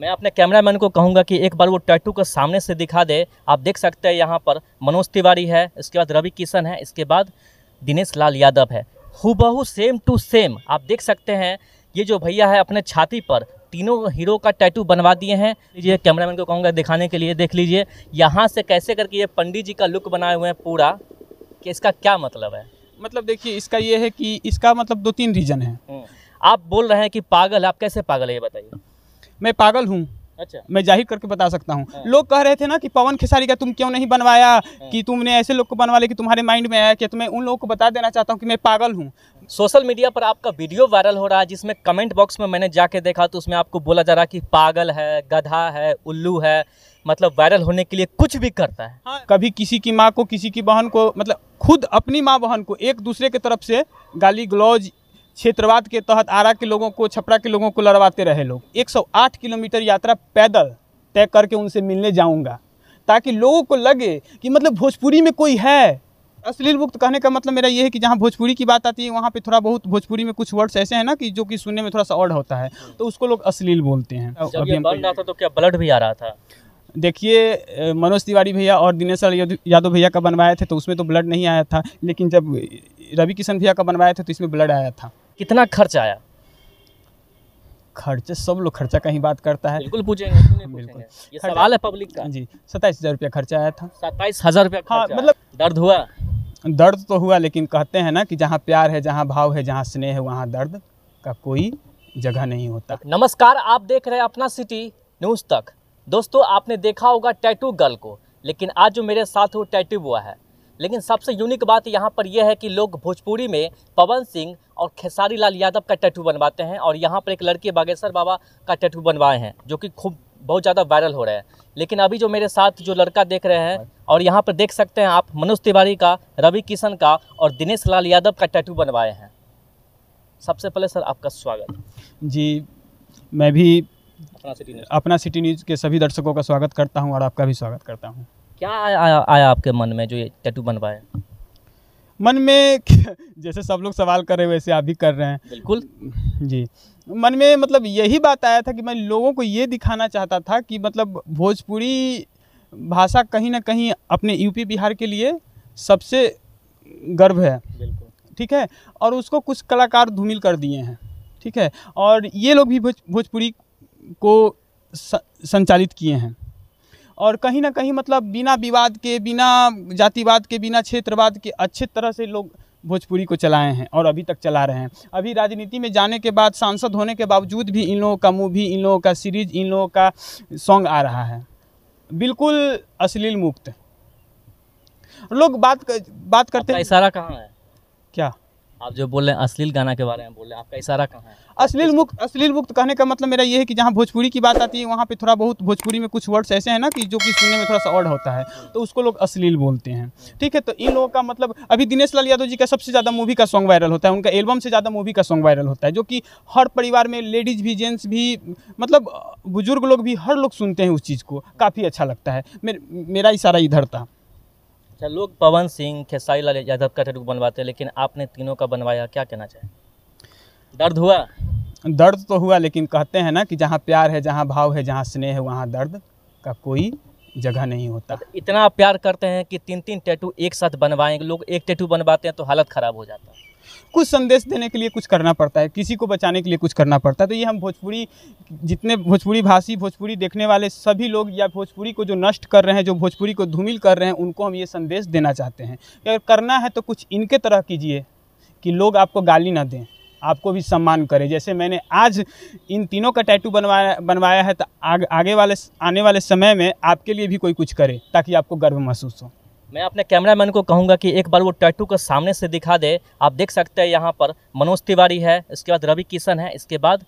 मैं अपने कैमरामैन को कहूँगा कि एक बार वो टैटू को सामने से दिखा दे आप देख सकते हैं यहाँ पर मनोज तिवारी है इसके बाद रवि किशन है इसके बाद दिनेश लाल यादव है हुबहू सेम टू सेम आप देख सकते हैं ये जो भैया है अपने छाती पर तीनों हीरो का टैटू बनवा दिए हैं लीजिए कैमरामैन को कहूँगा दिखाने के लिए देख लीजिए यहाँ से कैसे करके ये पंडित जी का लुक बनाए हुए हैं पूरा कि इसका क्या मतलब है मतलब देखिए इसका ये है कि इसका मतलब दो तीन रीज़न है आप बोल रहे हैं कि पागल आप कैसे पागल है ये बताइए मैं पागल हूँ अच्छा मैं जाहिर करके बता सकता हूँ हाँ। लोग कह रहे थे ना कि पवन खेसारी का तुम क्यों नहीं बनवाया हाँ। कि तुमने ऐसे लोग को बनवा लिया कि तुम्हारे माइंड में आया कि तुम्हें तो मैं उन लोगों को बता देना चाहता हूँ कि मैं पागल हूँ सोशल मीडिया पर आपका वीडियो वायरल हो रहा है जिसमें कमेंट बॉक्स में मैंने जाके देखा तो उसमें आपको बोला जा रहा कि पागल है गधा है उल्लू है मतलब वायरल होने के लिए कुछ भी करता है हाँ। कभी किसी की माँ को किसी की बहन को मतलब खुद अपनी माँ बहन को एक दूसरे के तरफ से गाली ग्लौज क्षेत्रवाद के तहत आरा के लोगों को छपरा के लोगों को लड़वाते रहे लोग 108 किलोमीटर यात्रा पैदल तय करके उनसे मिलने जाऊंगा ताकि लोगों को लगे कि मतलब भोजपुरी में कोई है अश्लील मुक्त कहने का मतलब मेरा ये है कि जहाँ भोजपुरी की बात आती है वहाँ पे थोड़ा बहुत भोजपुरी में कुछ वर्ड्स ऐसे हैं ना कि जो कि सुनने में थोड़ा सा ऑड होता है तो उसको लोग अश्लील बोलते हैं जब ये बन रहा था तो क्या ब्लड भी आ रहा था देखिए मनोज तिवारी भैया और दिनेश यादव भैया का बनवाए थे तो उसमें तो ब्लड नहीं आया था लेकिन जब रवि किशन भैया का बनवाया था तो इसमें ब्लड आया था कितना खर्च आया खर्चे सब लोग खर्चा का ही बात करता है बिल्कुल पूछेंगे बिल्कुल ये सवाल है पब्लिक का जी सत्ताईस हज़ार रुपया खर्चा आया था सत्ताईस हज़ार रुपया हाँ मतलब दर्द हुआ दर्द तो हुआ लेकिन कहते हैं ना कि जहाँ प्यार है जहाँ भाव है जहाँ स्नेह है वहाँ दर्द का कोई जगह नहीं होता नमस्कार आप देख रहे हैं अपना सिटी न्यूज़ तक दोस्तों आपने देखा होगा टैटू गर्ल को लेकिन आज जो मेरे साथ वो टैटू हुआ है लेकिन सबसे यूनिक बात यहाँ पर यह है कि लोग भोजपुरी में पवन सिंह और खेसारी लाल यादव का टैटू बनवाते हैं और यहाँ पर एक लड़के बागेश्वर बाबा का टैटू बनवाए हैं जो कि खूब बहुत ज़्यादा वायरल हो रहा है लेकिन अभी जो मेरे साथ जो लड़का देख रहे हैं और यहाँ पर देख सकते हैं आप मनोज तिवारी का रवि किशन का और दिनेश लाल यादव का टैटू बनवाए हैं सबसे पहले सर आपका स्वागत जी मैं भी अपना सिटी न्यूज़ के सभी दर्शकों का स्वागत करता हूँ और आपका भी स्वागत करता हूँ क्या आया, आया आपके मन में जो ये टैटू बनवाए मन में जैसे सब लोग सवाल कर रहे हैं वैसे आप भी कर रहे हैं बिल्कुल जी मन में मतलब यही बात आया था कि मैं लोगों को ये दिखाना चाहता था कि मतलब भोजपुरी भाषा कहीं ना कहीं अपने यूपी बिहार के लिए सबसे गर्व है ठीक है और उसको कुछ कलाकार धूमिल कर दिए हैं ठीक है और ये लोग भी भोजपुरी को संचालित किए हैं और कहीं ना कहीं मतलब बिना विवाद के बिना जातिवाद के बिना क्षेत्रवाद के अच्छे तरह से लोग भोजपुरी को चलाए हैं और अभी तक चला रहे हैं अभी राजनीति में जाने के बाद सांसद होने के बावजूद भी इन लोगों का मूवी इन लोगों का सीरीज इन लोगों का सॉन्ग आ रहा है बिल्कुल अश्लील मुक्त लोग बात बात करते हैं इशारा कहाँ है क्या आप जो बोल रहे हैं अश्लील गाना के बारे में बोल रहे हैं आपका इशारा कहाँ है अश्लील मुक्त अश्लील मुक्त कहने का मतलब मेरा ये है कि जहाँ भोजपुरी की बात आती है वहाँ पे थोड़ा बहुत भोजपुरी में कुछ वर्ड्स ऐसे हैं ना कि जो कि सुनने में थोड़ा सा ऑर्ड होता है तो उसको लोग अश्लील बोलते हैं ठीक है तो इन लोगों का मतलब अभी दिनेश लाल यादव जी का सबसे ज़्यादा मूवी का सॉन्ग वायरल होता है उनका एल्बम से ज़्यादा मूवी का सॉन्ग वायरल होता है जो कि हर परिवार में लेडीज़ भी जेंट्स भी मतलब बुजुर्ग लोग भी हर लोग सुनते हैं उस चीज़ को काफ़ी अच्छा लगता है मेरा इशारा इधर था अच्छा लोग पवन सिंह खेसारी लाल यादव का टैटू बनवाते हैं लेकिन आपने तीनों का बनवाया क्या कहना चाहिए दर्द हुआ दर्द तो हुआ लेकिन कहते हैं ना कि जहाँ प्यार है जहाँ भाव है जहाँ स्नेह है वहाँ दर्द का कोई जगह नहीं होता अच्छा, इतना प्यार करते हैं कि तीन तीन टैटू एक साथ बनवाएंगे लोग एक टैटू बनवाते हैं तो हालत ख़राब हो जाता है कुछ संदेश देने के लिए कुछ करना पड़ता है किसी को बचाने के लिए कुछ करना पड़ता है तो ये हम भोजपुरी जितने भोजपुरी भाषी भोजपुरी देखने वाले सभी लोग या भोजपुरी को जो नष्ट कर रहे हैं जो भोजपुरी को धूमिल कर रहे हैं उनको हम ये संदेश देना चाहते हैं अगर करना है तो कुछ इनके तरह कीजिए कि लोग आपको गाली ना दें आपको भी सम्मान करें जैसे मैंने आज इन तीनों का टैटू बनवाया बनवाया है तो आग, आगे वाले आने वाले समय में आपके लिए भी कोई कुछ करे ताकि आपको गर्व महसूस हो मैं अपने कैमरामैन को कहूँगा कि एक बार वो टैटू को सामने से दिखा दे आप देख सकते हैं यहाँ पर मनोज तिवारी है इसके बाद रवि किशन है इसके बाद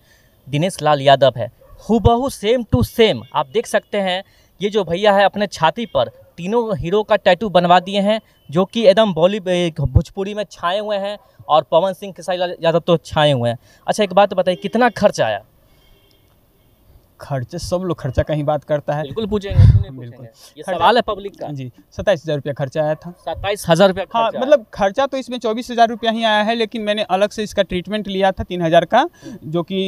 दिनेश लाल यादव है हु सेम टू सेम आप देख सकते हैं ये जो भैया है अपने छाती पर तीनों हीरो का टैटू बनवा दिए हैं जो कि एकदम बॉली भोजपुरी में छाए हुए हैं और पवन सिंह खिसाई यादव तो छाए हुए हैं अच्छा एक बात बताइए कितना खर्च आया खर्चे सब लोग खर्चा का ही बात करता है बिल्कुल पूछेंगे बिल्कुल ये सवाल है पब्लिक का जी सत्ताईस हज़ार रुपया खर्चा आया था सत्ताईस हज़ार रुपया हाँ मतलब खर्चा तो इसमें चौबीस हज़ार रुपया ही आया है लेकिन मैंने अलग से इसका ट्रीटमेंट लिया था तीन हज़ार का जो कि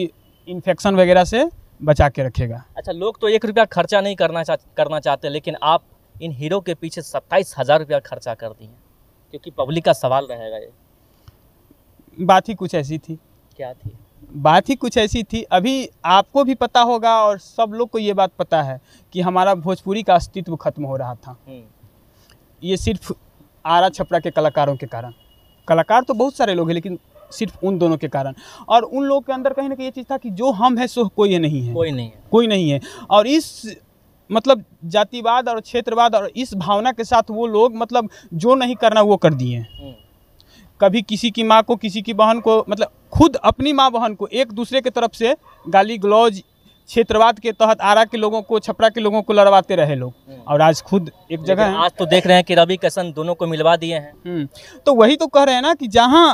इन्फेक्शन वगैरह से बचा के रखेगा अच्छा लोग तो एक रुपया खर्चा नहीं करना चा, करना चाहते लेकिन आप इन हीरो के पीछे सत्ताईस हज़ार रुपया खर्चा कर दिए क्योंकि पब्लिक का सवाल रहेगा ये बात ही कुछ ऐसी थी क्या थी बात ही कुछ ऐसी थी अभी आपको भी पता होगा और सब लोग को ये बात पता है कि हमारा भोजपुरी का अस्तित्व खत्म हो रहा था हम्म। ये सिर्फ आरा छपरा के कलाकारों के कारण कलाकार तो बहुत सारे लोग हैं लेकिन सिर्फ उन दोनों के कारण और उन लोग के अंदर कहीं ना कहीं ये चीज़ था कि जो हम है सो कोई नहीं है कोई नहीं है कोई नहीं है और इस मतलब जातिवाद और क्षेत्रवाद और इस भावना के साथ वो लोग मतलब जो नहीं करना वो कर दिए हम्म। कभी किसी की माँ को किसी की बहन को मतलब खुद अपनी माँ बहन को एक दूसरे के तरफ से गाली ग्लौज क्षेत्रवाद के तहत आरा के लोगों को छपरा के लोगों को लड़वाते रहे लोग हम्म। और आज खुद एक जगह आज तो देख रहे हैं कि रवि कसन दोनों को मिलवा दिए हैं हम्म। तो वही तो कह रहे हैं ना कि जहाँ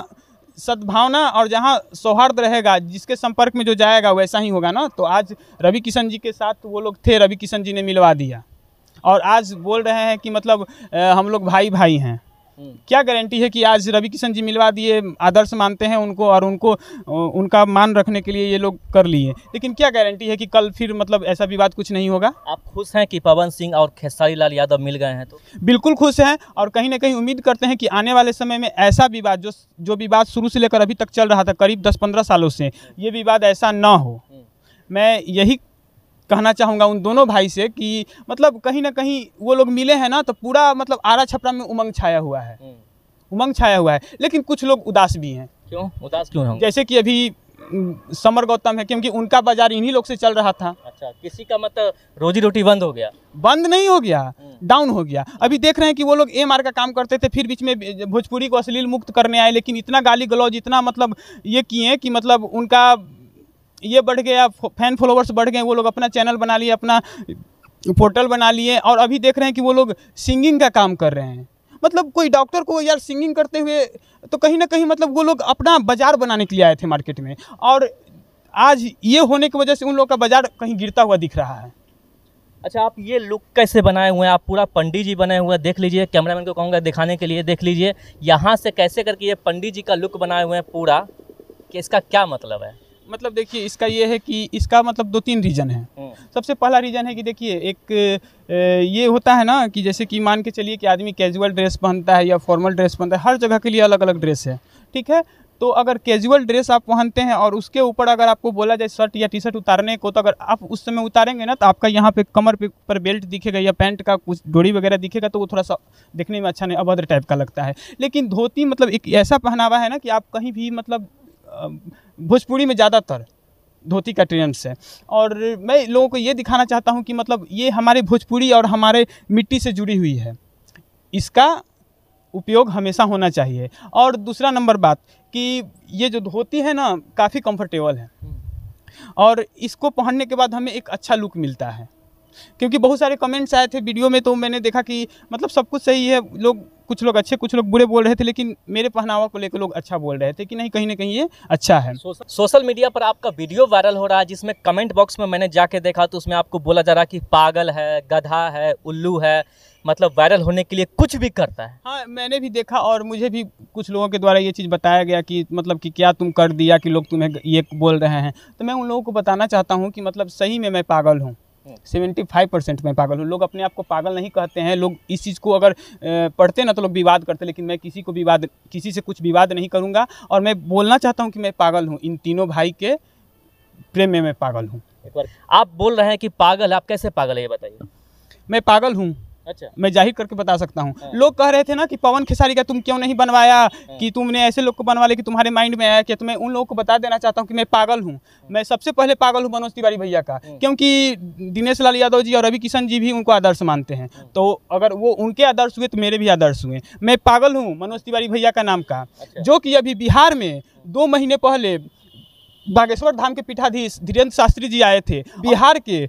सद्भावना और जहाँ सौहार्द रहेगा जिसके संपर्क में जो जाएगा वैसा ही होगा ना तो आज रवि किशन जी के साथ वो लोग थे रवि किशन जी ने मिलवा दिया और आज बोल रहे हैं कि मतलब हम लोग भाई भाई हैं क्या गारंटी है कि आज रवि किशन जी मिलवा दिए आदर्श मानते हैं उनको और उनको उनका मान रखने के लिए ये लोग कर लिए लेकिन क्या गारंटी है कि कल फिर मतलब ऐसा विवाद कुछ नहीं होगा आप खुश हैं कि पवन सिंह और खेसारी लाल यादव मिल गए हैं तो बिल्कुल खुश हैं और कहीं ना कहीं उम्मीद करते हैं कि आने वाले समय में ऐसा विवाद जो जो विवाद शुरू से लेकर अभी तक चल रहा था करीब दस पंद्रह सालों से ये विवाद ऐसा ना हो हम्म। मैं यही कहना चाहूँगा उन दोनों भाई से कि मतलब कहीं ना कहीं वो लोग मिले हैं ना तो पूरा मतलब आरा छपरा में उमंग छाया हुआ है हम्म। उमंग छाया हुआ है लेकिन कुछ लोग उदास भी हैं क्यों उदास क्यों है जैसे कि अभी समर गौतम है क्योंकि उनका बाजार इन्हीं लोग से चल रहा था अच्छा किसी का मतलब रोजी रोटी बंद हो गया बंद नहीं हो गया हम्म। डाउन हो गया अभी देख रहे हैं कि वो लोग एम का काम करते थे फिर बीच में भोजपुरी को अश्लील मुक्त करने आए लेकिन इतना गाली गलौज इतना मतलब ये किए कि मतलब उनका ये बढ़ गया फैन फॉलोवर्स बढ़ गए वो लोग अपना चैनल बना लिए अपना पोर्टल बना लिए और अभी देख रहे हैं कि वो लोग सिंगिंग का काम कर रहे हैं मतलब कोई डॉक्टर को यार सिंगिंग करते हुए तो कहीं ना कहीं मतलब वो लोग अपना बाज़ार बनाने के लिए आए थे मार्केट में और आज ये होने की वजह से उन लोग का बाज़ार कहीं गिरता हुआ दिख रहा है अच्छा आप ये लुक कैसे बनाए हुए हैं आप पूरा पंडित जी बनाए हुए हैं देख लीजिए कैमरामैन को कहूँगा दिखाने के लिए देख लीजिए यहाँ से कैसे करके ये पंडित जी का लुक बनाए हुए हैं पूरा कि इसका क्या मतलब है मतलब देखिए इसका ये है कि इसका मतलब दो तीन रीज़न है हाँ। सबसे पहला रीज़न है कि देखिए एक ये होता है ना कि जैसे कि मान के चलिए कि आदमी कैजुअल ड्रेस पहनता है या फॉर्मल ड्रेस पहनता है हर जगह के लिए अलग अलग ड्रेस है ठीक है तो अगर कैजुअल ड्रेस आप पहनते हैं और उसके ऊपर अगर आपको बोला जाए शर्ट या टी शर्ट उतारने को तो अगर आप उस समय उतारेंगे ना तो आपका यहाँ पे कमर पे पर बेल्ट दिखेगा या पैंट का कुछ डोरी वगैरह दिखेगा तो वो थोड़ा सा देखने में अच्छा नहीं अभद्र टाइप का लगता है लेकिन धोती मतलब एक ऐसा पहनावा है ना कि आप कहीं भी मतलब भोजपुरी में ज़्यादातर धोती का ट्रेंड्स है और मैं लोगों को ये दिखाना चाहता हूँ कि मतलब ये हमारे भोजपुरी और हमारे मिट्टी से जुड़ी हुई है इसका उपयोग हमेशा होना चाहिए और दूसरा नंबर बात कि ये जो धोती है ना काफ़ी कंफर्टेबल है और इसको पहनने के बाद हमें एक अच्छा लुक मिलता है क्योंकि बहुत सारे कमेंट्स आए थे वीडियो में तो मैंने देखा कि मतलब सब कुछ सही है लोग कुछ लोग अच्छे कुछ लोग बुरे बोल रहे थे लेकिन मेरे पहनावा को लेकर लोग अच्छा बोल रहे थे कि नहीं कहीं ना कहीं ये अच्छा है सोशल मीडिया पर आपका वीडियो वायरल हो रहा है जिसमें कमेंट बॉक्स में मैंने जाके देखा तो उसमें आपको बोला जा रहा कि पागल है गधा है उल्लू है मतलब वायरल होने के लिए कुछ भी करता है हाँ मैंने भी देखा और मुझे भी कुछ लोगों के द्वारा ये चीज़ बताया गया कि मतलब कि क्या तुम कर दिया कि लोग तुम्हें ये बोल रहे हैं तो मैं उन लोगों को बताना चाहता हूँ कि मतलब सही में मैं पागल हूँ सेवेंटी फाइव परसेंट मैं पागल हूँ लोग अपने आप को पागल नहीं कहते हैं लोग इस चीज़ को अगर पढ़ते ना तो लोग विवाद करते लेकिन मैं किसी को विवाद किसी से कुछ विवाद नहीं करूँगा और मैं बोलना चाहता हूँ कि मैं पागल हूँ इन तीनों भाई के प्रेम में मैं पागल हूँ आप बोल रहे हैं कि पागल आप कैसे पागल है ये बताइए मैं पागल हूँ अच्छा मैं जाहिर करके बता सकता हूँ हाँ। लोग कह रहे थे ना कि पवन खेसारी का तुम क्यों नहीं बनवाया हाँ। कि तुमने ऐसे लोग को बनवा लिया कि तुम्हारे माइंड में आया कि तुम्हें मैं उन लोगों को बता देना चाहता हूँ कि मैं पागल हूँ हाँ। मैं सबसे पहले पागल हूँ मनोज तिवारी भैया का क्योंकि दिनेश लाल यादव जी और रवि किशन जी भी उनको आदर्श मानते हैं तो अगर वो उनके आदर्श हुए तो मेरे भी आदर्श हुए मैं पागल हूँ मनोज तिवारी भैया का नाम का अच्छा। जो कि अभी बिहार में दो महीने पहले बागेश्वर धाम के पीठाधीश धीरेन्द्र शास्त्री जी आए थे बिहार के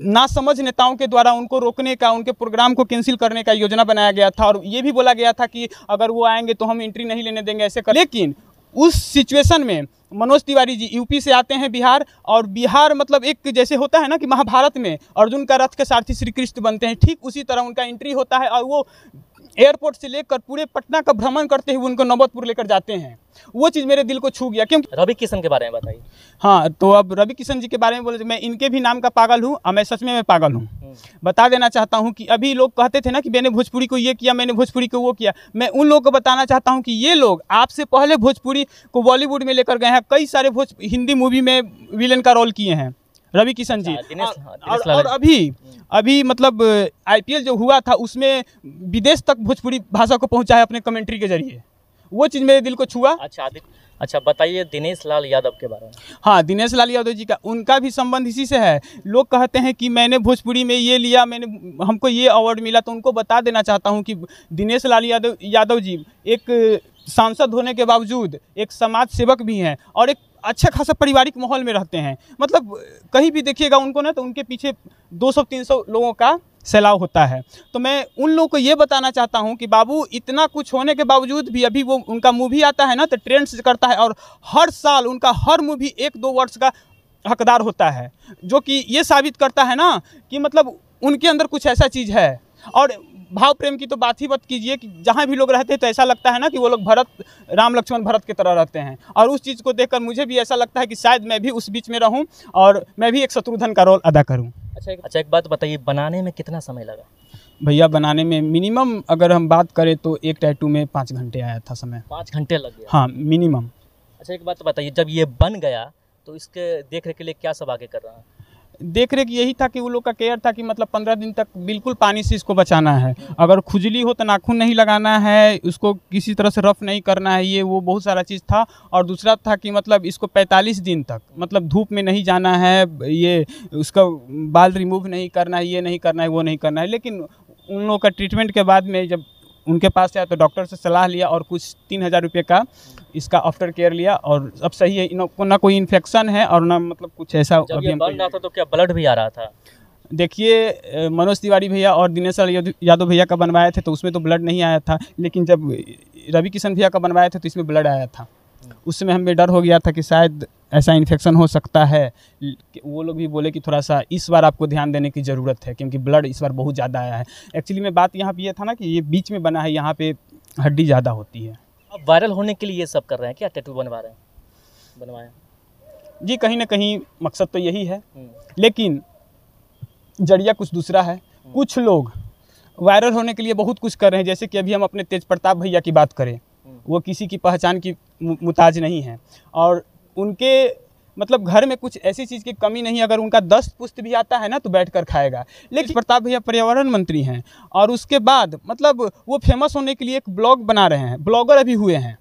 नासमझ नेताओं के द्वारा उनको रोकने का उनके प्रोग्राम को कैंसिल करने का योजना बनाया गया था और ये भी बोला गया था कि अगर वो आएंगे तो हम एंट्री नहीं लेने देंगे ऐसे कर लेकिन उस सिचुएशन में मनोज तिवारी जी यूपी से आते हैं बिहार और बिहार मतलब एक जैसे होता है ना कि महाभारत में अर्जुन का रथ के सारथी श्री कृष्ण बनते हैं ठीक उसी तरह उनका एंट्री होता है और वो एयरपोर्ट से लेकर पूरे पटना का भ्रमण करते हुए उनको नौबतपुर लेकर जाते हैं वो चीज़ मेरे दिल को छू गया क्योंकि रवि किशन के बारे में बताइए हाँ तो अब रवि किशन जी के बारे में बोले मैं इनके भी नाम का पागल हूँ और मैं सच में मैं पागल हूँ हम्म। बता देना चाहता हूँ कि अभी लोग कहते थे ना कि मैंने भोजपुरी को ये किया मैंने भोजपुरी को वो किया मैं उन लोगों को बताना चाहता हूँ कि ये लोग आपसे पहले भोजपुरी को बॉलीवुड में लेकर गए हैं कई सारे भोज हिंदी मूवी में विलन का रोल किए हैं रवि किशन जी हाँ, हाँ, और, और अभी हम्म। अभी मतलब आईपीएल जो हुआ था उसमें विदेश तक भोजपुरी भाषा को पहुंचाया अपने कमेंट्री के जरिए वो चीज़ मेरे दिल को छुआ अच्छा अच्छा बताइए दिनेश लाल यादव के बारे में हाँ दिनेश लाल यादव जी का उनका भी संबंध इसी से है लोग कहते हैं कि मैंने भोजपुरी में ये लिया मैंने हमको ये अवार्ड मिला तो उनको बता देना चाहता हूँ कि दिनेश लाल यादव यादव जी एक सांसद होने के बावजूद एक समाज सेवक भी हैं और एक अच्छा खासा पारिवारिक माहौल में रहते हैं मतलब कहीं भी देखिएगा उनको ना तो उनके पीछे 200-300 लोगों का सैलाब होता है तो मैं उन लोगों को ये बताना चाहता हूँ कि बाबू इतना कुछ होने के बावजूद भी अभी वो उनका मूवी आता है ना तो ट्रेंड्स करता है और हर साल उनका हर मूवी एक दो वर्ष का हकदार होता है जो कि ये साबित करता है ना कि मतलब उनके अंदर कुछ ऐसा चीज़ है और भाव प्रेम की तो बात ही बात कीजिए कि जहाँ भी लोग रहते हैं तो ऐसा लगता है ना कि वो लोग भरत राम लक्ष्मण भरत की तरह रहते हैं और उस चीज़ को देखकर मुझे भी ऐसा लगता है कि शायद मैं भी उस बीच में रहूँ और मैं भी एक शत्रुधन का रोल अदा करूँ अच्छा एक अच्छा एक बात बताइए बनाने में कितना समय लगा भैया बनाने में मिनिमम अगर हम बात करें तो एक टैटू में पाँच घंटे आया था समय पाँच घंटे लग गया हाँ मिनिमम अच्छा एक बात बताइए जब ये बन गया तो इसके देख के लिए क्या सब आगे कर रहा है देख रेख यही था कि वो लोग का केयर था कि मतलब पंद्रह दिन तक बिल्कुल पानी से इसको बचाना है अगर खुजली हो तो नाखून नहीं लगाना है उसको किसी तरह से रफ नहीं करना है ये वो बहुत सारा चीज़ था और दूसरा था कि मतलब इसको पैंतालीस दिन तक मतलब धूप में नहीं जाना है ये उसका बाल रिमूव नहीं करना है ये नहीं करना है वो नहीं करना है लेकिन उन लोगों का ट्रीटमेंट के बाद में जब उनके पास आया तो डॉक्टर से सलाह लिया और कुछ तीन हज़ार रुपये का इसका आफ्टर केयर लिया और अब सही है इनको ना कोई इन्फेक्शन है और ना मतलब कुछ ऐसा जब ये बन रहा था तो क्या ब्लड भी आ रहा था देखिए मनोज तिवारी भैया और दिनेश यादव भैया का बनवाए थे तो उसमें तो ब्लड नहीं आया था लेकिन जब रवि किशन भैया का बनवाए थे तो इसमें ब्लड आया था उस समय हमें डर हो गया था कि शायद ऐसा इन्फेक्शन हो सकता है वो लोग भी बोले कि थोड़ा सा इस बार आपको ध्यान देने की ज़रूरत है क्योंकि ब्लड इस बार बहुत ज़्यादा आया है एक्चुअली में बात यहाँ पर यह था ना कि ये बीच में बना है यहाँ पे हड्डी ज़्यादा होती है अब वायरल होने के लिए ये सब कर रहे हैं क्या टैटू बनवा रहे हैं बनवाए जी कहीं ना कहीं मकसद तो यही है हम्म। लेकिन जरिया कुछ दूसरा है हम्म। कुछ लोग वायरल होने के लिए बहुत कुछ कर रहे हैं जैसे कि अभी हम अपने तेज प्रताप भैया की बात करें हम्म। वो किसी की पहचान की मुताज नहीं हैं और उनके मतलब घर में कुछ ऐसी चीज़ की कमी नहीं अगर उनका दस्त पुस्त भी आता है ना तो बैठ कर खाएगा लेकिन प्रताप भैया पर्यावरण मंत्री हैं और उसके बाद मतलब वो फेमस होने के लिए एक ब्लॉग बना रहे हैं ब्लॉगर अभी हुए हैं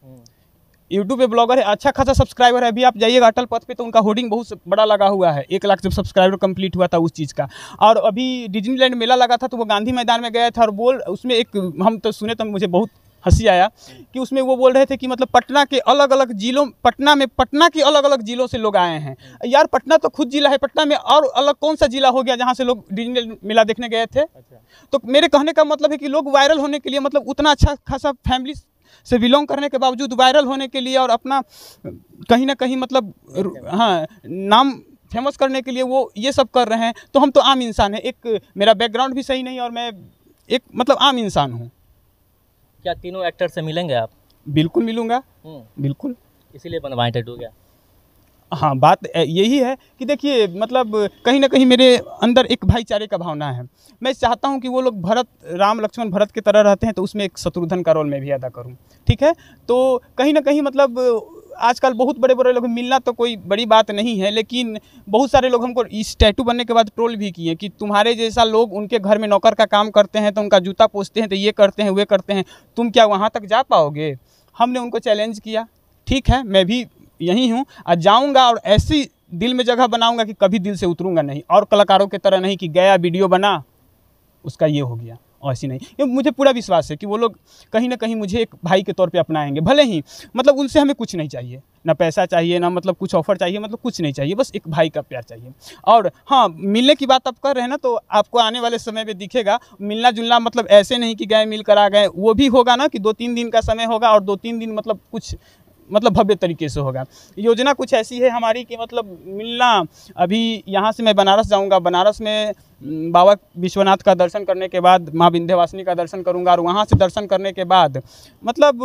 यूट्यूब पे ब्लॉगर है अच्छा खासा सब्सक्राइबर है अभी आप जाइएगा अटल पथ पे तो उनका होर्डिंग बहुत बड़ा लगा हुआ है एक लाख जब सब्सक्राइबर कंप्लीट हुआ था उस चीज़ का और अभी डिज्नीलैंड मेला लगा था तो वो गांधी मैदान में गया था और बोल उसमें एक हम तो सुने तो मुझे बहुत हंसी आया कि उसमें वो बोल रहे थे कि मतलब पटना के अलग अलग जिलों पटना में पटना के अलग अलग ज़िलों से लोग आए हैं यार पटना तो खुद ज़िला है पटना में और अलग कौन सा ज़िला हो गया जहाँ से लोग डिजिटल मेला देखने गए थे अच्छा। तो मेरे कहने का मतलब है कि लोग वायरल होने के लिए मतलब उतना अच्छा खासा फैमिली से बिलोंग करने के बावजूद वायरल होने के लिए और अपना कहीं ना कहीं मतलब हाँ नाम फेमस करने के लिए वो ये सब कर रहे हैं तो हम तो आम इंसान हैं एक मेरा बैकग्राउंड भी सही नहीं और मैं एक मतलब आम इंसान हूँ क्या तीनों एक्टर से मिलेंगे आप बिल्कुल मिलूंगा हम्म। बिल्कुल इसीलिए बनवाए टैटू क्या हाँ बात यही है कि देखिए मतलब कहीं ना कहीं मेरे अंदर एक भाईचारे का भावना है मैं चाहता हूँ कि वो लोग भरत राम लक्ष्मण भरत की तरह रहते हैं तो उसमें एक शत्रुघ्न का रोल मैं भी अदा करूँ ठीक है तो कहीं ना कहीं मतलब आजकल बहुत बड़े बड़े लोग मिलना तो कोई बड़ी बात नहीं है लेकिन बहुत सारे लोग हमको इस टैटू बनने के बाद ट्रोल भी किए कि तुम्हारे जैसा लोग उनके घर में नौकर का काम करते हैं तो उनका जूता पोसते हैं तो ये करते हैं वे करते हैं तुम क्या वहाँ तक जा पाओगे हमने उनको चैलेंज किया ठीक है मैं भी यहीं हूँ आज जाऊँगा और ऐसी दिल में जगह बनाऊँगा कि कभी दिल से उतरूँगा नहीं और कलाकारों की तरह नहीं कि गया वीडियो बना उसका ये हो गया ऐसी नहीं ये मुझे पूरा विश्वास है कि वो लोग कहीं ना कहीं मुझे एक भाई के तौर पे अपनाएंगे भले ही मतलब उनसे हमें कुछ नहीं चाहिए ना पैसा चाहिए ना मतलब कुछ ऑफर चाहिए मतलब कुछ नहीं चाहिए बस एक भाई का प्यार चाहिए और हाँ मिलने की बात आप कर रहे हैं ना तो आपको आने वाले समय में दिखेगा मिलना जुलना मतलब ऐसे नहीं कि गए मिल आ गए वो भी होगा ना कि दो तीन दिन का समय होगा और दो तीन दिन मतलब कुछ मतलब भव्य तरीके से होगा योजना कुछ ऐसी है हमारी कि मतलब मिलना अभी यहाँ से मैं बनारस जाऊँगा बनारस में बाबा विश्वनाथ का दर्शन करने के बाद माँ विंध्यवासिनी का दर्शन करूँगा और वहाँ से दर्शन करने के बाद मतलब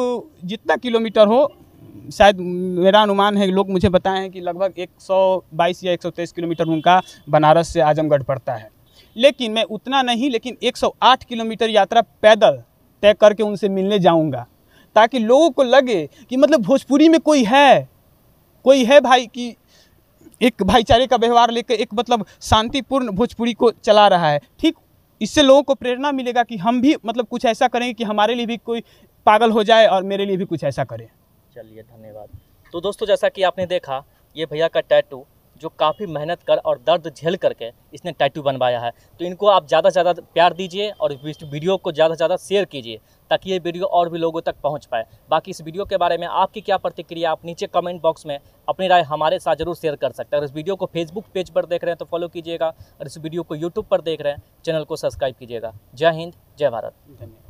जितना किलोमीटर हो शायद मेरा अनुमान है लोग मुझे बताए हैं कि लगभग 122 या 123 किलोमीटर उनका बनारस से आजमगढ़ पड़ता है लेकिन मैं उतना नहीं लेकिन 108 किलोमीटर यात्रा पैदल तय करके उनसे मिलने जाऊंगा ताकि लोगों को लगे कि मतलब भोजपुरी में कोई है कोई है भाई कि एक भाईचारे का व्यवहार लेकर एक मतलब शांतिपूर्ण भोजपुरी को चला रहा है ठीक इससे लोगों को प्रेरणा मिलेगा कि हम भी मतलब कुछ ऐसा करेंगे कि हमारे लिए भी कोई पागल हो जाए और मेरे लिए भी कुछ ऐसा करें चलिए धन्यवाद तो दोस्तों जैसा कि आपने देखा ये भैया का टैटू जो काफ़ी मेहनत कर और दर्द झेल करके इसने टैटू बनवाया है तो इनको आप ज़्यादा से ज़्यादा प्यार दीजिए और वीडियो को ज़्यादा से ज़्यादा शेयर कीजिए ताकि ये वीडियो और भी लोगों तक पहुंच पाए बाकी इस वीडियो के बारे में आपकी क्या प्रतिक्रिया आप नीचे कमेंट बॉक्स में अपनी राय हमारे साथ जरूर शेयर कर सकते हैं अगर इस वीडियो को फेसबुक पेज पर देख रहे हैं तो फॉलो कीजिएगा और इस वीडियो को यूट्यूब पर देख रहे हैं चैनल को सब्सक्राइब कीजिएगा जय हिंद जय भारत धन्यवाद